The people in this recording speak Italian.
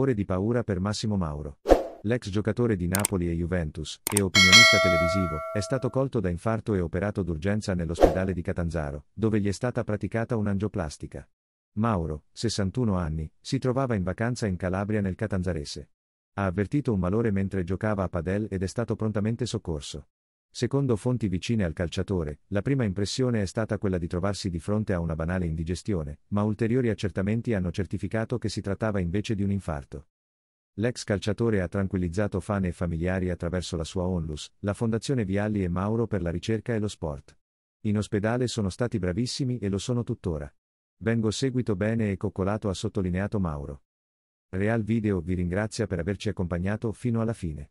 Ore di paura per Massimo Mauro. L'ex giocatore di Napoli e Juventus, e opinionista televisivo, è stato colto da infarto e operato d'urgenza nell'ospedale di Catanzaro, dove gli è stata praticata un'angioplastica. Mauro, 61 anni, si trovava in vacanza in Calabria nel Catanzarese. Ha avvertito un malore mentre giocava a padel ed è stato prontamente soccorso. Secondo fonti vicine al calciatore, la prima impressione è stata quella di trovarsi di fronte a una banale indigestione, ma ulteriori accertamenti hanno certificato che si trattava invece di un infarto. L'ex calciatore ha tranquillizzato fan e familiari attraverso la sua onlus, la Fondazione Vialli e Mauro per la ricerca e lo sport. In ospedale sono stati bravissimi e lo sono tuttora. Vengo seguito bene e coccolato ha sottolineato Mauro. Real Video vi ringrazia per averci accompagnato fino alla fine.